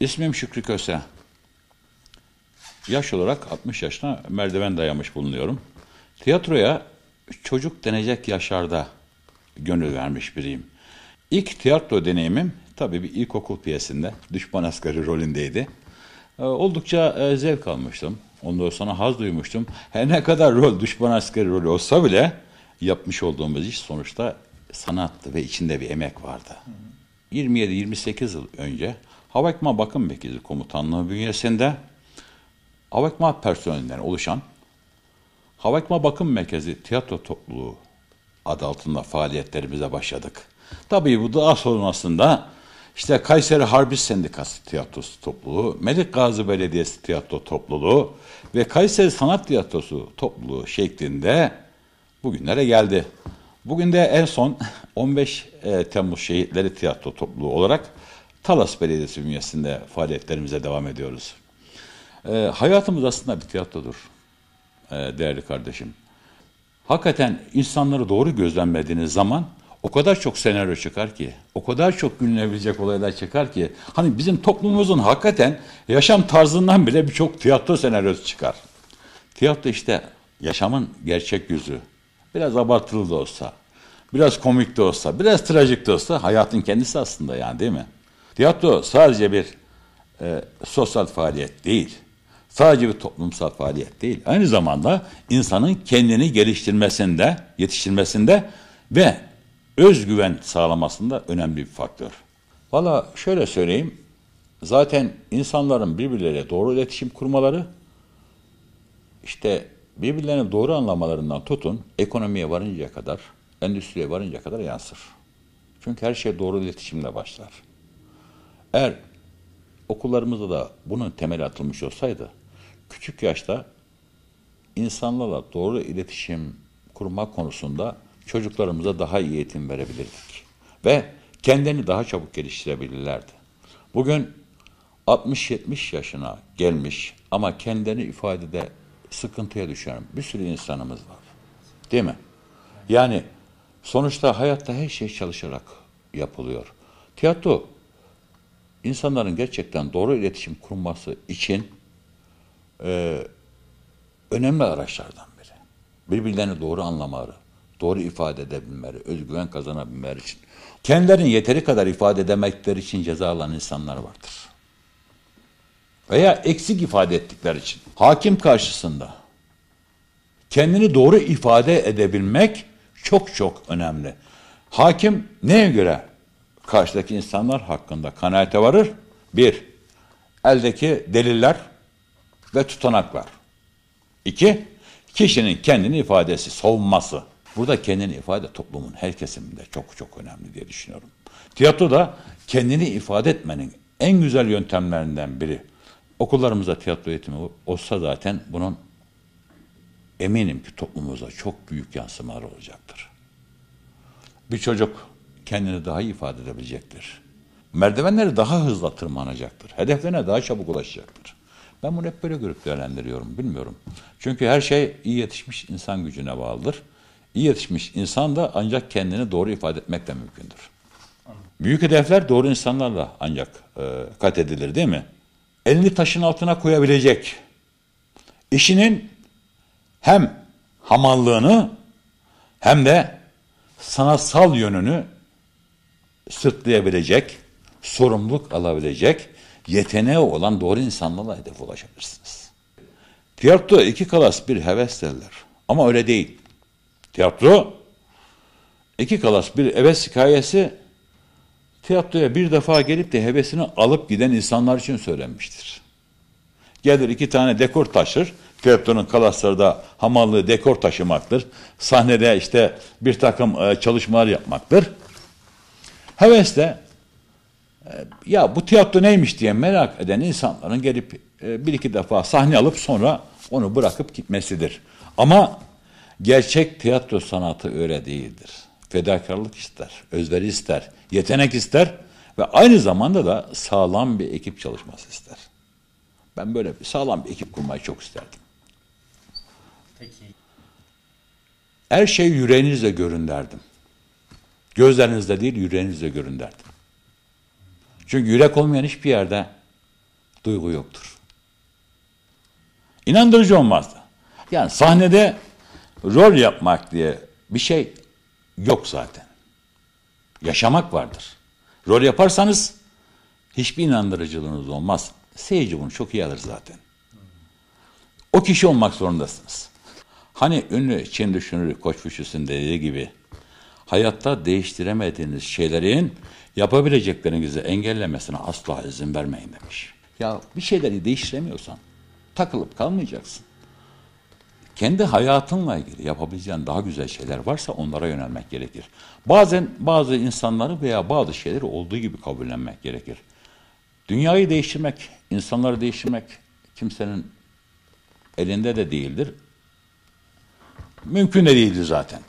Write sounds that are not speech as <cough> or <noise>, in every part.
İsmim Şükrü Köse. Yaş olarak 60 yaşına merdiven dayamış bulunuyorum. Tiyatroya çocuk denecek yaşlarda gönül vermiş biriyim. İlk tiyatro deneyimim tabii bir ilkokul piyesinde düşman askeri rolündeydi. Ee, oldukça e, zevk almıştım. Ondan sonra haz duymuştum. Her ne kadar rol düşman askeri rolü olsa bile yapmış olduğumuz iş sonuçta sanattı ve içinde bir emek vardı. 27-28 yıl önce Havakma Bakım Vekili Komutanlığı bünyesinde havakma personelinden oluşan havakma Bakım Merkezi Tiyatro Topluluğu adı altında faaliyetlerimize başladık. Tabii bu daha sonrasında işte Kayseri Harbi Sendikası Tiyatrosu Topluluğu, Melik Gazi Belediyesi Tiyatro Topluluğu ve Kayseri Sanat Tiyatrosu Topluluğu şeklinde bugünlere geldi. Bugün de en son 15 <laughs> e, Temmuz Şehitleri Tiyatro Topluluğu olarak Talas Belediyesi bünyesinde faaliyetlerimize devam ediyoruz. E, hayatımız aslında bir tiyatrodur e, değerli kardeşim. Hakikaten insanları doğru gözlemlediğiniz zaman o kadar çok senaryo çıkar ki, o kadar çok gülünebilecek olaylar çıkar ki, hani bizim toplumumuzun hakikaten yaşam tarzından bile birçok tiyatro senaryosu çıkar. Tiyatro işte yaşamın gerçek yüzü. Biraz abartılı da olsa, biraz komik de olsa, biraz trajik de olsa hayatın kendisi aslında yani değil mi? Tiyatro sadece bir e, sosyal faaliyet değil. Sadece bir toplumsal faaliyet değil. Aynı zamanda insanın kendini geliştirmesinde, yetiştirmesinde ve özgüven sağlamasında önemli bir faktör. Valla şöyle söyleyeyim. Zaten insanların birbirleriyle doğru iletişim kurmaları işte birbirlerini doğru anlamalarından tutun ekonomiye varıncaya kadar, endüstriye varıncaya kadar yansır. Çünkü her şey doğru iletişimle başlar. Eğer okullarımızda da bunun temeli atılmış olsaydı, küçük yaşta insanlarla doğru iletişim kurma konusunda çocuklarımıza daha iyi eğitim verebilirdik. Ve kendini daha çabuk geliştirebilirlerdi. Bugün 60-70 yaşına gelmiş ama kendini ifadede sıkıntıya düşen bir sürü insanımız var. Değil mi? Yani sonuçta hayatta her şey çalışarak yapılıyor. Tiyatro insanların gerçekten doğru iletişim kurması için e, önemli araçlardan biri. Birbirlerini doğru anlamaları, doğru ifade edebilmeleri, özgüven kazanabilmeleri için. Kendilerini yeteri kadar ifade edemekleri için cezalanan insanlar vardır. Veya eksik ifade ettikleri için. Hakim karşısında kendini doğru ifade edebilmek çok çok önemli. Hakim neye göre karşıdaki insanlar hakkında kanaate varır. Bir, eldeki deliller ve tutanaklar. İki, kişinin kendini ifadesi, savunması. Burada kendini ifade toplumun her kesiminde çok çok önemli diye düşünüyorum. Tiyatro da kendini ifade etmenin en güzel yöntemlerinden biri. Okullarımızda tiyatro eğitimi olsa zaten bunun eminim ki toplumumuza çok büyük yansımalar olacaktır. Bir çocuk kendini daha iyi ifade edebilecektir. Merdivenleri daha hızlı tırmanacaktır. Hedeflerine daha çabuk ulaşacaktır. Ben bunu hep böyle görüp değerlendiriyorum, bilmiyorum. Çünkü her şey iyi yetişmiş insan gücüne bağlıdır. İyi yetişmiş insan da ancak kendini doğru ifade etmekle mümkündür. Büyük hedefler doğru insanlarla ancak e, kat edilir değil mi? Elini taşın altına koyabilecek. işinin hem hamallığını hem de sanatsal yönünü sırtlayabilecek, sorumluluk alabilecek, yeteneği olan doğru insanlara hedef ulaşabilirsiniz. Tiyatro iki kalas bir heves derler. Ama öyle değil. Tiyatro iki kalas bir heves hikayesi tiyatroya bir defa gelip de hevesini alıp giden insanlar için söylenmiştir. Gelir iki tane dekor taşır. Tiyatronun kalasları da hamallığı dekor taşımaktır. Sahnede işte bir takım e, çalışmalar yapmaktır. Hevesle e, ya bu tiyatro neymiş diye merak eden insanların gelip e, bir iki defa sahne alıp sonra onu bırakıp gitmesidir. Ama gerçek tiyatro sanatı öyle değildir. Fedakarlık ister, özveri ister, yetenek ister ve aynı zamanda da sağlam bir ekip çalışması ister. Ben böyle bir sağlam bir ekip kurmayı çok isterdim. Peki. Her şey yüreğinizle görün derdim. Gözlerinizle değil yüreğinizle görün derdim. Çünkü yürek olmayan hiçbir yerde duygu yoktur. İnandırıcı olmazdı. Yani sahnede rol yapmak diye bir şey yok zaten. Yaşamak vardır. Rol yaparsanız hiçbir inandırıcılığınız olmaz. Seyirci bunu çok iyi alır zaten. O kişi olmak zorundasınız. Hani ünlü Çin düşünürü Koç Füşüs'ün dediği gibi hayatta değiştiremediğiniz şeylerin yapabileceklerinizi engellemesine asla izin vermeyin demiş. Ya bir şeyleri değiştiremiyorsan takılıp kalmayacaksın. Kendi hayatınla ilgili yapabileceğin daha güzel şeyler varsa onlara yönelmek gerekir. Bazen bazı insanları veya bazı şeyleri olduğu gibi kabullenmek gerekir. Dünyayı değiştirmek, insanları değiştirmek kimsenin elinde de değildir. Mümkün de değildir zaten.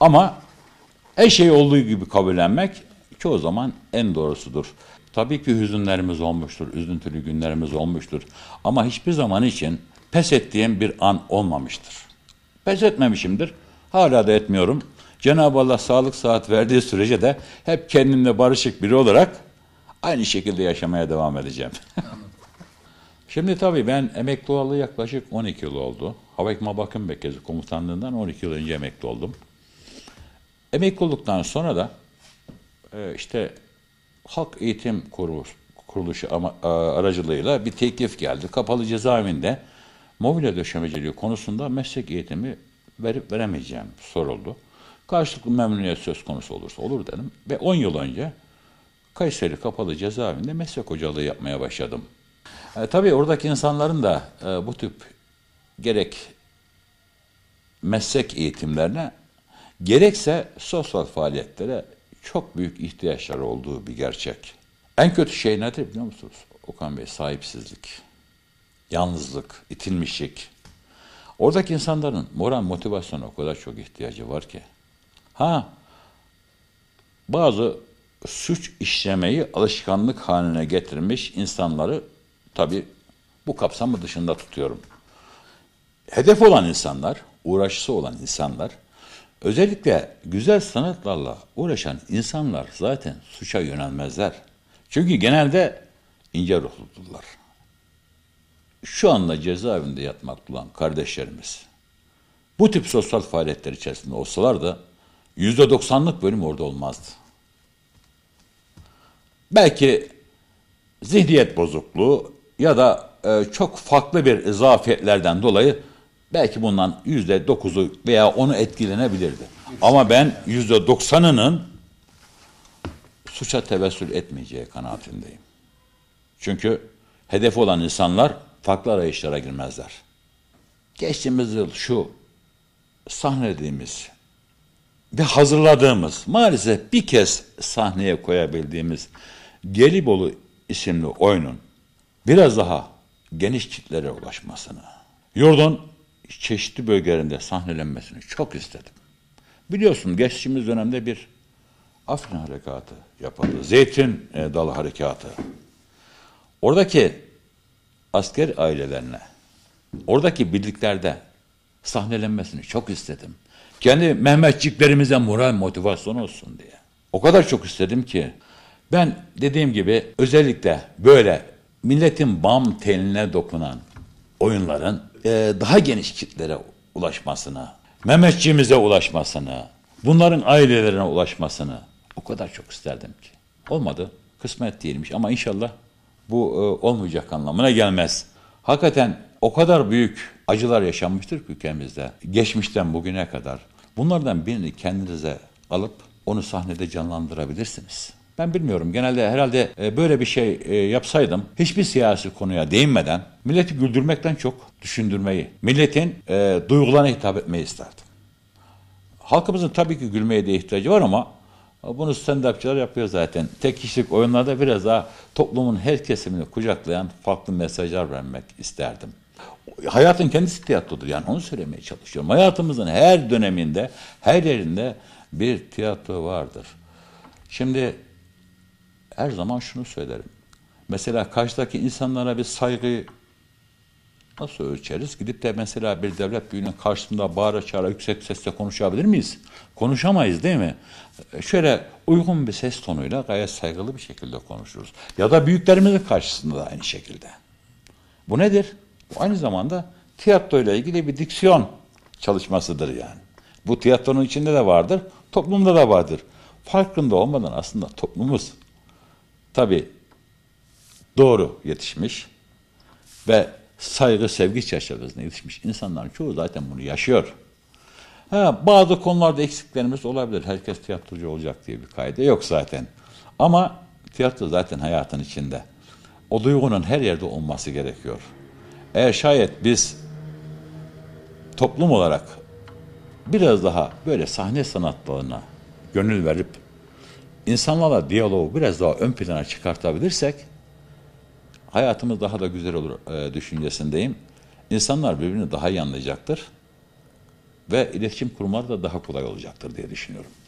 Ama her şey olduğu gibi kabullenmek çoğu zaman en doğrusudur. Tabii ki hüzünlerimiz olmuştur, üzüntülü günlerimiz olmuştur. Ama hiçbir zaman için pes ettiğim bir an olmamıştır. Pes etmemişimdir. Hala da etmiyorum. Cenab-ı Allah sağlık saat verdiği sürece de hep kendimle barışık biri olarak aynı şekilde yaşamaya devam edeceğim. <laughs> Şimdi tabii ben emekli olalı yaklaşık 12 yıl oldu. Hava Ekma Bakım Merkezi Komutanlığından 12 yıl önce emekli oldum. Emekli olduktan sonra da e, işte Halk Eğitim Kuruluş, Kuruluşu e, aracılığıyla bir teklif geldi. Kapalı cezaevinde mobilya döşemeciliği konusunda meslek eğitimi verip veremeyeceğim soruldu. Karşılıklı memnuniyet söz konusu olursa olur dedim. Ve 10 yıl önce Kayseri Kapalı Cezaevinde meslek hocalığı yapmaya başladım. E, tabii oradaki insanların da e, bu tip gerek meslek eğitimlerine gerekse sosyal faaliyetlere çok büyük ihtiyaçları olduğu bir gerçek. En kötü şey nedir biliyor musunuz? Okan Bey sahipsizlik, yalnızlık, itilmişlik. Oradaki insanların moral motivasyonu o kadar çok ihtiyacı var ki. Ha bazı suç işlemeyi alışkanlık haline getirmiş insanları tabi bu kapsamı dışında tutuyorum. Hedef olan insanlar, uğraşısı olan insanlar Özellikle güzel sanatlarla uğraşan insanlar zaten suça yönelmezler. Çünkü genelde ince ruhludurlar. Şu anda cezaevinde yatmak olan kardeşlerimiz bu tip sosyal faaliyetler içerisinde olsalar da yüzde doksanlık bölüm orada olmazdı. Belki zihniyet bozukluğu ya da e, çok farklı bir zafiyetlerden dolayı belki bundan yüzde dokuzu veya onu etkilenebilirdi. Ama ben yüzde doksanının suça tevessül etmeyeceği kanaatindeyim. Çünkü hedef olan insanlar farklı arayışlara girmezler. Geçtiğimiz yıl şu sahnelediğimiz ve hazırladığımız maalesef bir kez sahneye koyabildiğimiz Gelibolu isimli oyunun biraz daha geniş kitlere ulaşmasını, yurdun çeşitli bölgelerinde sahnelenmesini çok istedim. Biliyorsun geçtiğimiz dönemde bir Afrin harekatı yapıldı. Zeytin e, dalı harekatı. Oradaki asker ailelerine, oradaki birliklerde sahnelenmesini çok istedim. Kendi Mehmetçiklerimize moral motivasyon olsun diye. O kadar çok istedim ki ben dediğim gibi özellikle böyle milletin bam teline dokunan oyunların e, daha geniş kitlere ulaşmasına, Mehmetçiğimize ulaşmasını, bunların ailelerine ulaşmasını o kadar çok isterdim ki. Olmadı. Kısmet değilmiş ama inşallah bu e, olmayacak anlamına gelmez. Hakikaten o kadar büyük acılar yaşanmıştır ki ülkemizde. Geçmişten bugüne kadar. Bunlardan birini kendinize alıp onu sahnede canlandırabilirsiniz. Ben bilmiyorum. Genelde herhalde e, böyle bir şey e, yapsaydım hiçbir siyasi konuya değinmeden milleti güldürmekten çok düşündürmeyi, milletin e, duygularına hitap etmeyi isterdim. Halkımızın tabii ki gülmeye de ihtiyacı var ama bunu stand-upçılar yapıyor zaten. Tek kişilik oyunlarda biraz daha toplumun her kesimini kucaklayan farklı mesajlar vermek isterdim. Hayatın kendisi tiyatrodur yani onu söylemeye çalışıyorum. Hayatımızın her döneminde, her yerinde bir tiyatro vardır. Şimdi her zaman şunu söylerim. Mesela karşıdaki insanlara bir saygı nasıl ölçeriz? Gidip de mesela bir devlet büyüğünün karşısında bağıra çağıra yüksek sesle konuşabilir miyiz? Konuşamayız değil mi? E, şöyle uygun bir ses tonuyla gayet saygılı bir şekilde konuşuruz. Ya da büyüklerimizin karşısında da aynı şekilde. Bu nedir? Bu aynı zamanda tiyatroyla ilgili bir diksiyon çalışmasıdır yani. Bu tiyatronun içinde de vardır, toplumda da vardır. Farkında olmadan aslında toplumumuz Tabi doğru yetişmiş ve saygı, sevgi çerçevesinde yetişmiş insanların çoğu zaten bunu yaşıyor. Ha, bazı konularda eksiklerimiz olabilir. Herkes tiyatrocu olacak diye bir kaide yok zaten. Ama tiyatro zaten hayatın içinde. O duygunun her yerde olması gerekiyor. Eğer şayet biz toplum olarak biraz daha böyle sahne sanatlarına gönül verip insanlarla diyaloğu biraz daha ön plana çıkartabilirsek hayatımız daha da güzel olur e, düşüncesindeyim. İnsanlar birbirini daha iyi anlayacaktır ve iletişim kurmaları da daha kolay olacaktır diye düşünüyorum.